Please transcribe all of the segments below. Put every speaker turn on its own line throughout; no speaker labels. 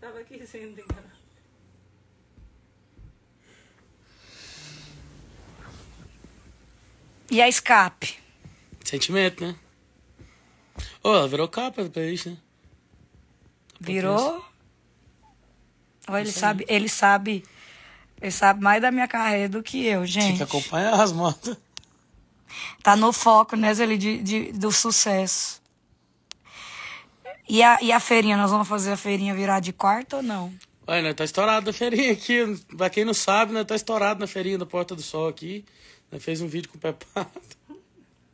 Tava aqui sendo enganado. E a escape?
Sentimento, né? Ô, oh, ela virou capa do playlist, né? Virou?
Ou ele sabe, ele sabe, ele sabe mais da minha carreira do que eu, gente. Tem que acompanhar as motos. Tá no foco, né, Zé, de, de, do sucesso. E a, e a feirinha, nós vamos fazer a feirinha virar de quarta ou não?
Ué, nós né, tá estourado na feirinha aqui. Pra quem não sabe, nós né, tá estourado na feirinha da Porta do Sol aqui. Nós né, fez um vídeo com o Pepato.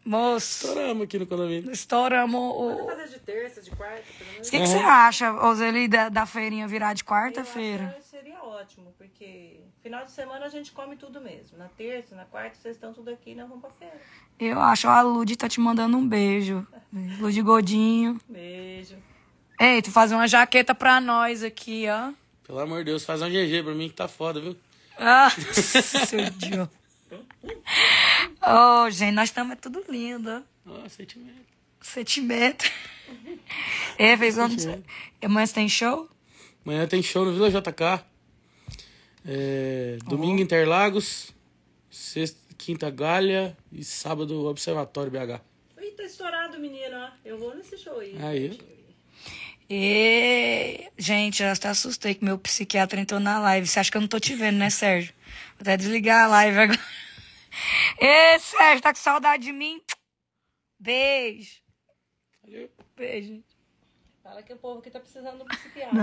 Moço. Estouramos aqui no condomínio. Estouramos o.
fazer de terça, de quarta, O que, que Uhum. você acha, Oseli, da, da feirinha virar de quarta-feira? Seria ótimo, porque final de semana a gente come tudo mesmo. Na terça, na quarta, vocês estão tudo aqui vamos pra feira. Eu acho. A Lud tá te mandando um beijo. Lud Godinho. Beijo. Ei, tu faz uma jaqueta pra nós aqui, ó.
Pelo amor de Deus, faz um GG pra mim que tá foda, viu? Ah, seu
idiota. Ô, oh, gente, nós estamos é tudo lindo. Ó, oh, sentimento. Sentimento. é, fez anos.
Amanhã tem show? Amanhã tem show no Vila JK. É, domingo Interlagos, sexta, quinta Galha e sábado Observatório BH.
Ih, tá estourado, menino, ó. Eu vou nesse show aí. Aí. E, gente, já até assustei que meu psiquiatra entrou na live. Você acha que eu não tô te vendo, né, Sérgio? Vou até desligar a live agora. E Sérgio, tá com saudade de mim? Beijo. Valeu. Beijo. Fala que o povo que tá precisando do psiquiatra. Não.